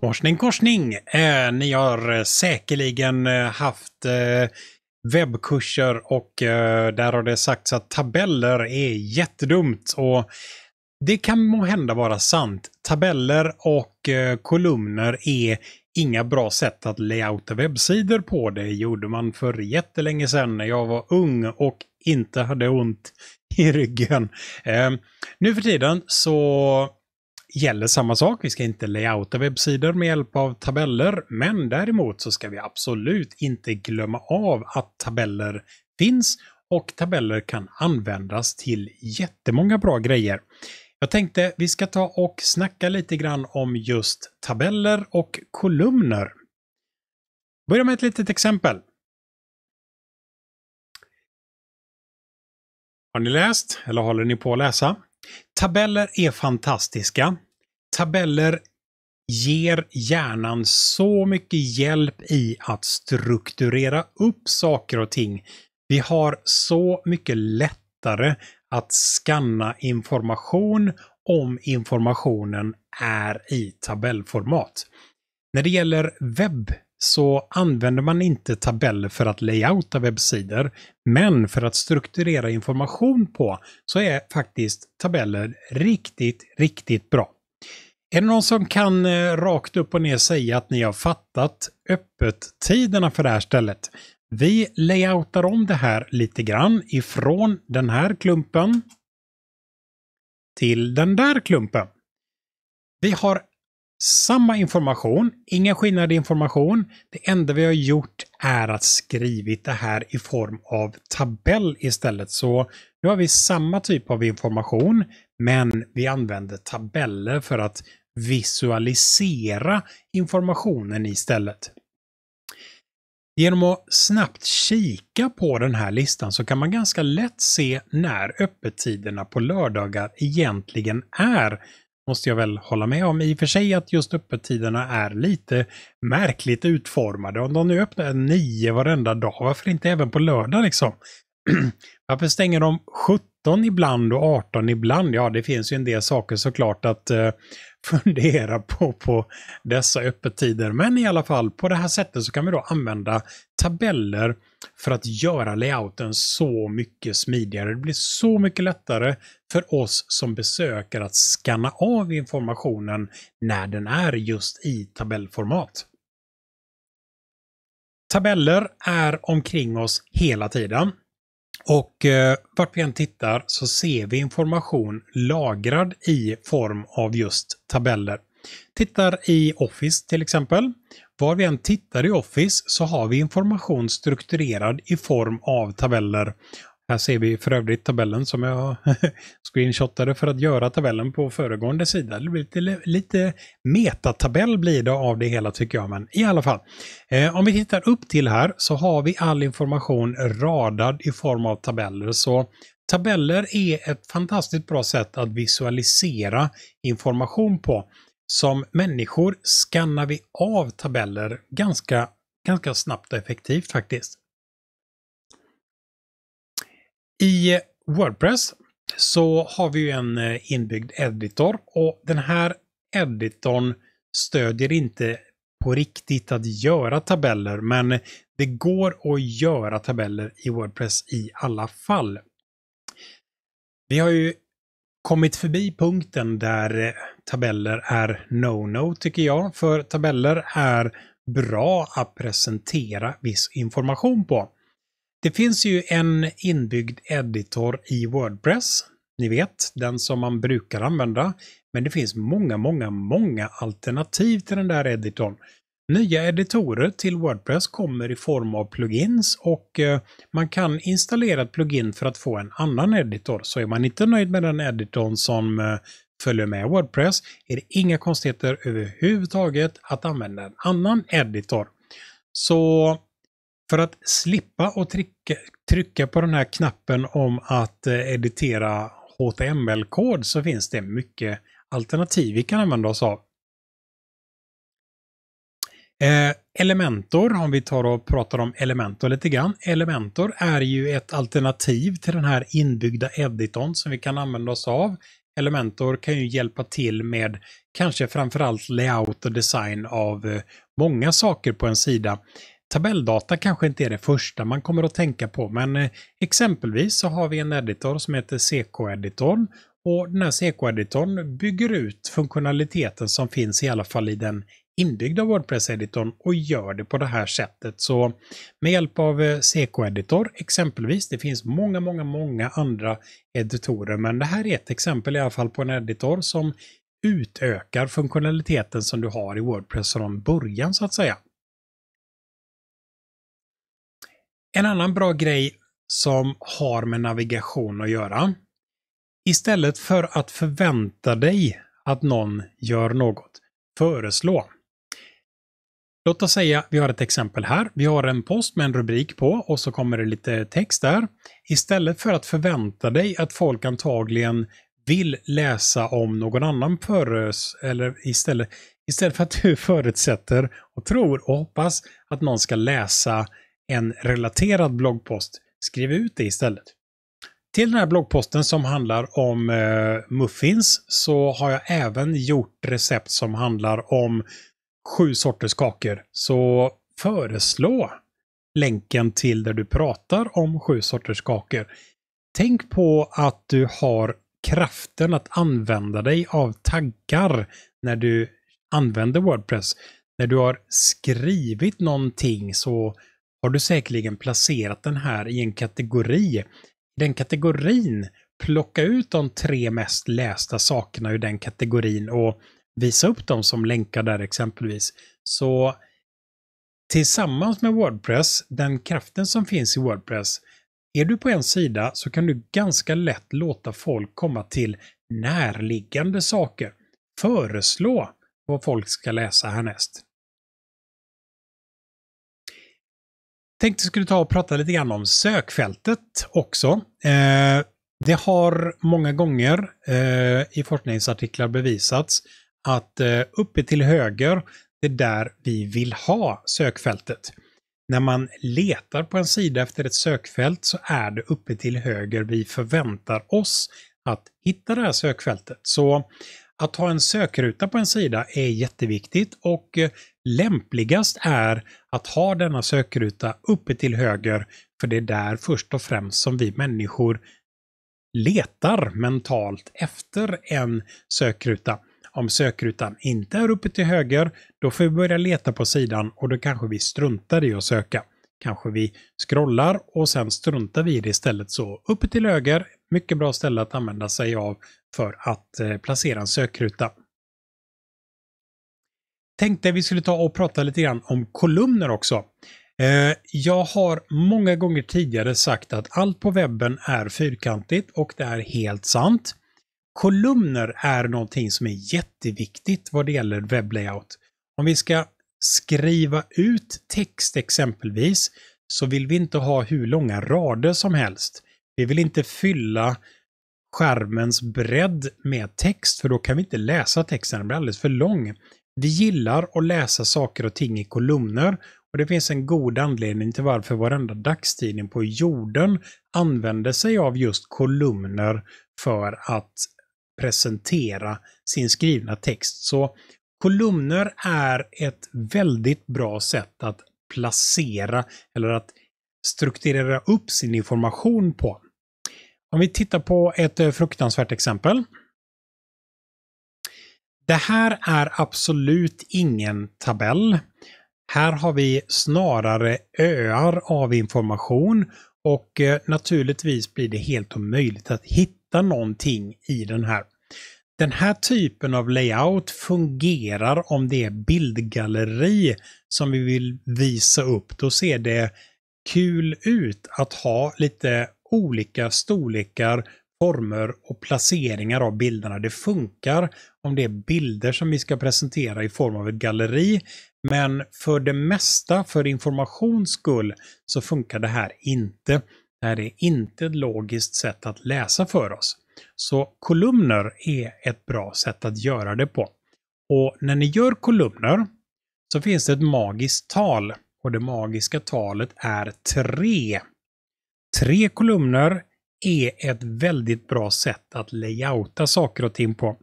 Korsning, korsning! Eh, ni har eh, säkerligen eh, haft eh, webbkurser och eh, där har det sagts att tabeller är jättedumt. Och det kan må hända vara sant. Tabeller och eh, kolumner är inga bra sätt att layouta webbsidor på. Det gjorde man för jättelänge sedan när jag var ung och inte hade ont i ryggen. Eh, nu för tiden så gäller samma sak. Vi ska inte layouta webbsidor med hjälp av tabeller, men däremot så ska vi absolut inte glömma av att tabeller finns och tabeller kan användas till jättemånga bra grejer. Jag tänkte vi ska ta och snacka lite grann om just tabeller och kolumner. Börja med ett litet exempel. Har ni läst eller håller ni på att läsa? Tabeller är fantastiska. Tabeller ger hjärnan så mycket hjälp i att strukturera upp saker och ting. Vi har så mycket lättare att skanna information om informationen är i tabellformat. När det gäller webb så använder man inte tabeller för att layouta webbsidor. Men för att strukturera information på så är faktiskt tabeller riktigt, riktigt bra. Är det någon som kan eh, rakt upp och ner säga att ni har fattat öppettiderna för det här stället? Vi layoutar om det här lite grann ifrån den här klumpen till den där klumpen. Vi har samma information, ingen skillnad i information. Det enda vi har gjort är att skrivit det här i form av tabell istället. Så nu har vi samma typ av information, men vi använder tabeller för att visualisera informationen istället. Genom att snabbt kika på den här listan så kan man ganska lätt se när öppettiderna på lördagar egentligen är måste jag väl hålla med om. I och för sig att just öppettiderna är lite märkligt utformade. Om de nu öppnar nio varenda dag, varför inte även på lördag liksom? varför stänger de 17 ibland och 18 ibland? Ja, det finns ju en del saker såklart att eh, fundera på, på dessa öppettider. Men i alla fall, på det här sättet så kan vi då använda tabeller för att göra layouten så mycket smidigare. Det blir så mycket lättare för oss som besöker att skanna av informationen när den är just i tabellformat. Tabeller är omkring oss hela tiden. Och eh, vart vi än tittar så ser vi information lagrad i form av just tabeller. Tittar i Office till exempel. Var vi än tittar i Office så har vi information strukturerad i form av tabeller. Här ser vi för övrigt tabellen som jag screenshotade för att göra tabellen på föregående sida. lite, lite metatabell blir det av det hela tycker jag, men i alla fall. Eh, om vi tittar upp till här så har vi all information radad i form av tabeller. Så tabeller är ett fantastiskt bra sätt att visualisera information på. Som människor skannar vi av tabeller ganska, ganska snabbt och effektivt faktiskt. I Wordpress så har vi ju en eh, inbyggd editor och den här editorn stödjer inte på riktigt att göra tabeller, men det går att göra tabeller i Wordpress i alla fall. Vi har ju kommit förbi punkten där eh, tabeller är no-no tycker jag, för tabeller är bra att presentera viss information på. Det finns ju en inbyggd editor i Wordpress. Ni vet, den som man brukar använda. Men det finns många, många, många alternativ till den där editorn. Nya editorer till Wordpress kommer i form av plugins och eh, man kan installera ett plugin för att få en annan editor. Så är man inte nöjd med den editorn som eh, följer med Wordpress är det inga konstigheter överhuvudtaget att använda en annan editor. Så för att slippa att trycka, trycka på den här knappen om att eh, editera HTML-kod så finns det mycket alternativ vi kan använda oss av. Eh, Elementor, om vi tar och pratar om Elementor lite grann. Elementor är ju ett alternativ till den här inbyggda editorn som vi kan använda oss av. Elementor kan ju hjälpa till med kanske framförallt layout och design av eh, många saker på en sida. Tabelldata kanske inte är det första man kommer att tänka på, men eh, exempelvis så har vi en editor som heter CK-editorn och den här CK-editorn bygger ut funktionaliteten som finns i alla fall i den inbyggda Wordpress-editorn och gör det på det här sättet. Så med hjälp av eh, CK-editor exempelvis, det finns många, många, många andra editorer, men det här är ett exempel i alla fall på en editor som utökar funktionaliteten som du har i Wordpress från början så att säga. En annan bra grej som har med navigation att göra. Istället för att förvänta dig att någon gör något, föreslå. Låt oss säga vi har ett exempel här. Vi har en post med en rubrik på och så kommer det lite text där. Istället för att förvänta dig att folk antagligen vill läsa om någon annan föres, eller istället, istället för att du förutsätter och tror och hoppas att någon ska läsa en relaterad bloggpost, skriv ut det istället. Till den här bloggposten som handlar om eh, muffins så har jag även gjort recept som handlar om sju sorters kakor. Så föreslå länken till där du pratar om sju sorters kakor. Tänk på att du har kraften att använda dig av taggar när du använder Wordpress. När du har skrivit någonting så har du säkerligen placerat den här i en kategori. den kategorin, plocka ut de tre mest lästa sakerna ur den kategorin och visa upp dem som länkar där exempelvis. Så tillsammans med Wordpress, den kraften som finns i Wordpress, är du på en sida så kan du ganska lätt låta folk komma till närliggande saker. Föreslå vad folk ska läsa härnäst. tänkte skulle ta och prata lite grann om sökfältet också. Eh, det har många gånger eh, i forskningsartiklar bevisats att eh, uppe till höger, det är där vi vill ha sökfältet. När man letar på en sida efter ett sökfält så är det uppe till höger vi förväntar oss att hitta det här sökfältet. Så att ha en sökruta på en sida är jätteviktigt och eh, lämpligast är att ha denna sökruta uppe till höger för det är där först och främst som vi människor letar mentalt efter en sökruta. Om sökrutan inte är uppe till höger, då får vi börja leta på sidan och då kanske vi struntar i att söka kanske vi scrollar och sen struntar vi i det istället. Så uppe till höger, mycket bra ställe att använda sig av för att eh, placera en sökruta. Tänkte vi skulle ta och prata lite grann om kolumner också. Eh, jag har många gånger tidigare sagt att allt på webben är fyrkantigt och det är helt sant. Kolumner är någonting som är jätteviktigt vad det gäller webblayout. Om vi ska skriva ut text exempelvis så vill vi inte ha hur långa rader som helst. Vi vill inte fylla skärmens bredd med text för då kan vi inte läsa texten, den blir alldeles för lång. Vi gillar att läsa saker och ting i kolumner och det finns en god anledning till varför varenda dagstidning på jorden använder sig av just kolumner för att presentera sin skrivna text. Så kolumner är ett väldigt bra sätt att placera eller att strukturera upp sin information på. Om vi tittar på ett eh, fruktansvärt exempel. Det här är absolut ingen tabell. Här har vi snarare öar av information och eh, naturligtvis blir det helt omöjligt att hitta någonting i den här den här typen av layout fungerar om det är bildgalleri som vi vill visa upp. Då ser det kul ut att ha lite olika storlekar, former och placeringar av bilderna. Det funkar om det är bilder som vi ska presentera i form av ett galleri. Men för det mesta, för informations skull, så funkar det här inte. Det här är inte ett logiskt sätt att läsa för oss. Så kolumner är ett bra sätt att göra det på. Och när ni gör kolumner så finns det ett magiskt tal och det magiska talet är tre. Tre kolumner är ett väldigt bra sätt att layouta saker och ting på.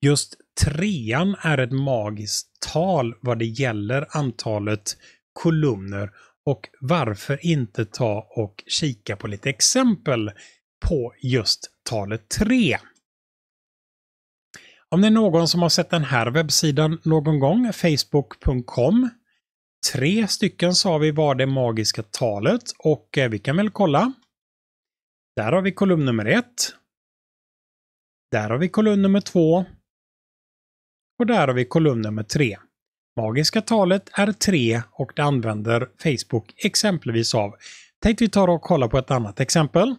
Just trean är ett magiskt tal vad det gäller antalet kolumner och varför inte ta och kika på lite exempel på just talet 3. Om det är någon som har sett den här webbsidan någon gång, facebook.com, tre stycken sa vi var det magiska talet och eh, vi kan väl kolla. Där har vi kolumn nummer 1. Där har vi kolumn nummer 2. Och där har vi kolumn nummer 3. Magiska talet är 3 och det använder Facebook exempelvis av. Tänk vi tar och kollar på ett annat exempel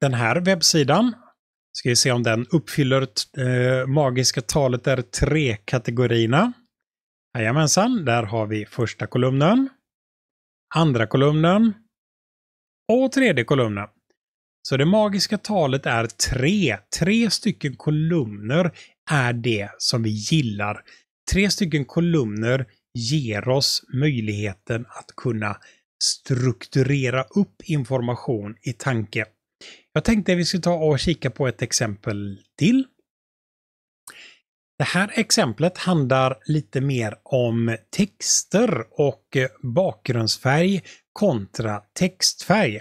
den här webbsidan. Ska vi se om den uppfyller eh, magiska talet där tre kategorierna. Jajamensan, där har vi första kolumnen, andra kolumnen och tredje kolumnen. Så det magiska talet är tre. Tre stycken kolumner är det som vi gillar. Tre stycken kolumner ger oss möjligheten att kunna strukturera upp information i tanke. Jag tänkte vi skulle ta och kika på ett exempel till. Det här exemplet handlar lite mer om texter och bakgrundsfärg kontra textfärg.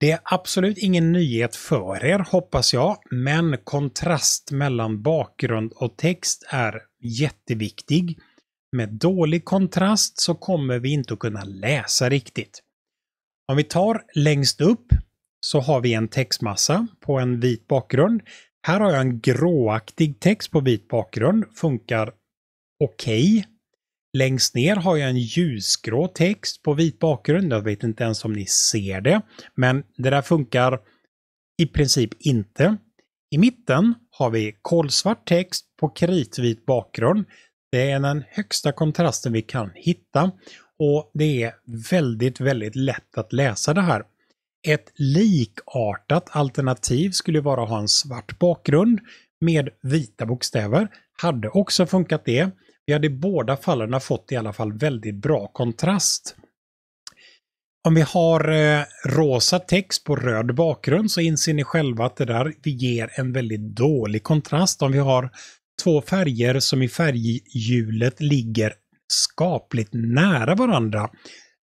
Det är absolut ingen nyhet för er, hoppas jag, men kontrast mellan bakgrund och text är jätteviktig. Med dålig kontrast så kommer vi inte att kunna läsa riktigt. Om vi tar längst upp så har vi en textmassa på en vit bakgrund. Här har jag en gråaktig text på vit bakgrund, funkar okej. Okay. Längst ner har jag en ljusgrå text på vit bakgrund. Jag vet inte ens om ni ser det, men det där funkar i princip inte. I mitten har vi kolsvart text på kritvit bakgrund. Det är den högsta kontrasten vi kan hitta och det är väldigt, väldigt lätt att läsa det här. Ett likartat alternativ skulle vara att ha en svart bakgrund med vita bokstäver. Hade också funkat det. Vi hade i båda fallen fått i alla fall väldigt bra kontrast. Om vi har eh, rosa text på röd bakgrund så inser ni själva att det där ger en väldigt dålig kontrast. Om vi har två färger som i färghjulet ligger skapligt nära varandra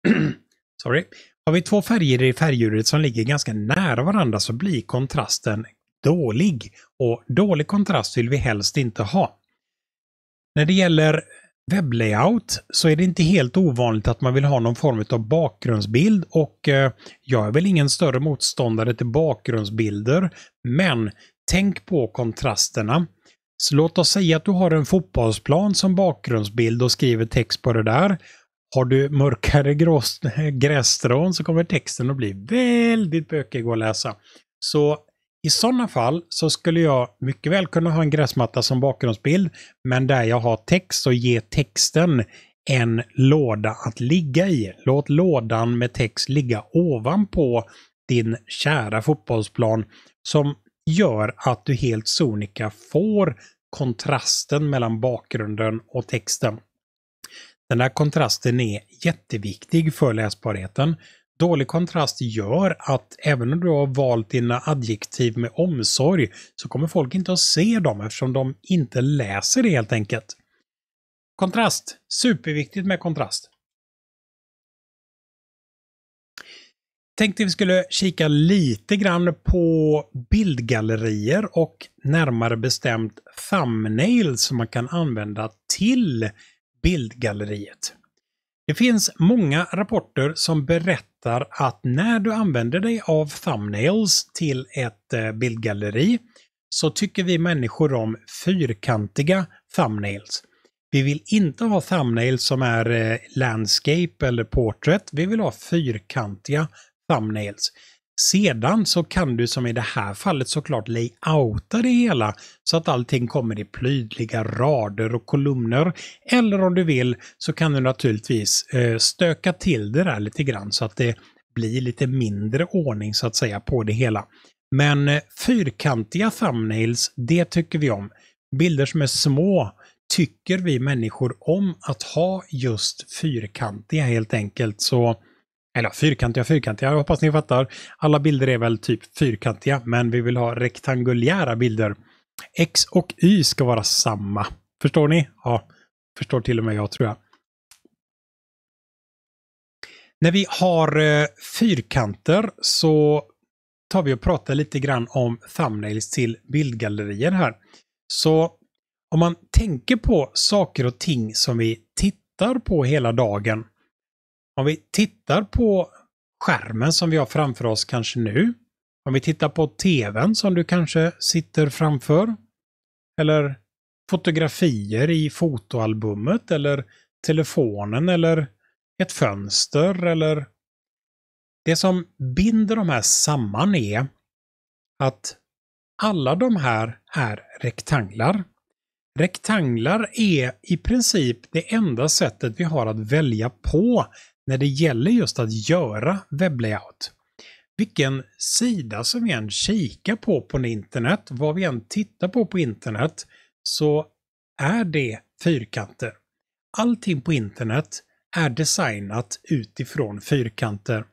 Sorry. Har vi två färger i färgdjuret som ligger ganska nära varandra så blir kontrasten dålig. Och dålig kontrast vill vi helst inte ha. När det gäller webblayout så är det inte helt ovanligt att man vill ha någon form av bakgrundsbild och eh, jag är väl ingen större motståndare till bakgrundsbilder. Men tänk på kontrasterna. Så låt oss säga att du har en fotbollsplan som bakgrundsbild och skriver text på det där. Har du mörkare grässtrån så kommer texten att bli väldigt bökig att läsa. Så i sådana fall så skulle jag mycket väl kunna ha en gräsmatta som bakgrundsbild, men där jag har text så ge texten en låda att ligga i. Låt lådan med text ligga ovanpå din kära fotbollsplan som gör att du helt sonika får kontrasten mellan bakgrunden och texten. Den där kontrasten är jätteviktig för läsbarheten. Dålig kontrast gör att även om du har valt dina adjektiv med omsorg så kommer folk inte att se dem eftersom de inte läser det helt enkelt. Kontrast. Superviktigt med kontrast. Tänkte vi skulle kika lite grann på bildgallerier och närmare bestämt thumbnails som man kan använda till bildgalleriet. Det finns många rapporter som berättar att när du använder dig av thumbnails till ett eh, bildgalleri så tycker vi människor om fyrkantiga thumbnails. Vi vill inte ha thumbnails som är eh, landscape eller portrait. Vi vill ha fyrkantiga thumbnails. Sedan så kan du som i det här fallet såklart layouta det hela så att allting kommer i prydliga rader och kolumner. Eller om du vill så kan du naturligtvis eh, stöka till det där lite grann så att det blir lite mindre ordning så att säga på det hela. Men eh, fyrkantiga thumbnails, det tycker vi om. Bilder som är små tycker vi människor om att ha just fyrkantiga helt enkelt. Så eller fyrkantiga, fyrkantiga, jag hoppas ni fattar. Alla bilder är väl typ fyrkantiga, men vi vill ha rektangulära bilder. X och Y ska vara samma. Förstår ni? Ja, förstår till och med jag tror jag. När vi har eh, fyrkanter så tar vi och pratar lite grann om thumbnails till bildgallerier här. Så om man tänker på saker och ting som vi tittar på hela dagen om vi tittar på skärmen som vi har framför oss kanske nu. Om vi tittar på tvn som du kanske sitter framför. Eller fotografier i fotoalbumet eller telefonen eller ett fönster eller... Det som binder de här samman är att alla de här är rektanglar. Rektanglar är i princip det enda sättet vi har att välja på när det gäller just att göra webblayout. Vilken sida som vi än kikar på på internet, vad vi än tittar på på internet, så är det fyrkanter. Allting på internet är designat utifrån fyrkanter.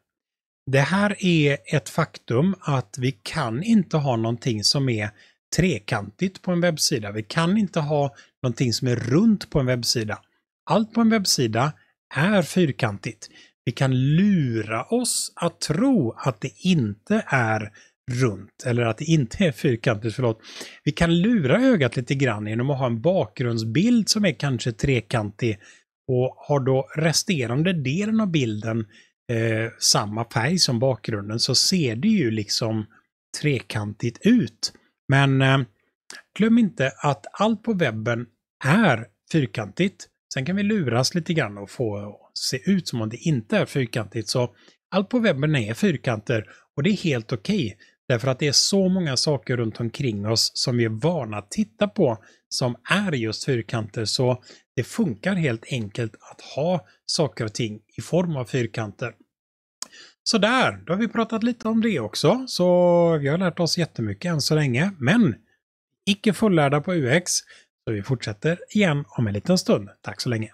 Det här är ett faktum att vi kan inte ha någonting som är trekantigt på en webbsida. Vi kan inte ha någonting som är runt på en webbsida. Allt på en webbsida är fyrkantigt. Vi kan lura oss att tro att det inte är runt, eller att det inte är fyrkantigt, förlåt. Vi kan lura ögat lite grann genom att ha en bakgrundsbild som är kanske trekantig och har då resterande delen av bilden eh, samma färg som bakgrunden så ser det ju liksom trekantigt ut. Men eh, glöm inte att allt på webben är fyrkantigt. Sen kan vi luras lite grann och få se ut som om det inte är fyrkantigt. Så allt på webben är fyrkanter och det är helt okej. Okay, därför att det är så många saker runt omkring oss som vi är vana att titta på som är just fyrkanter. Så det funkar helt enkelt att ha saker och ting i form av fyrkanter. Så där, då har vi pratat lite om det också. Så vi har lärt oss jättemycket än så länge. Men icke fullärda på UX. Så vi fortsätter igen om en liten stund. Tack så länge.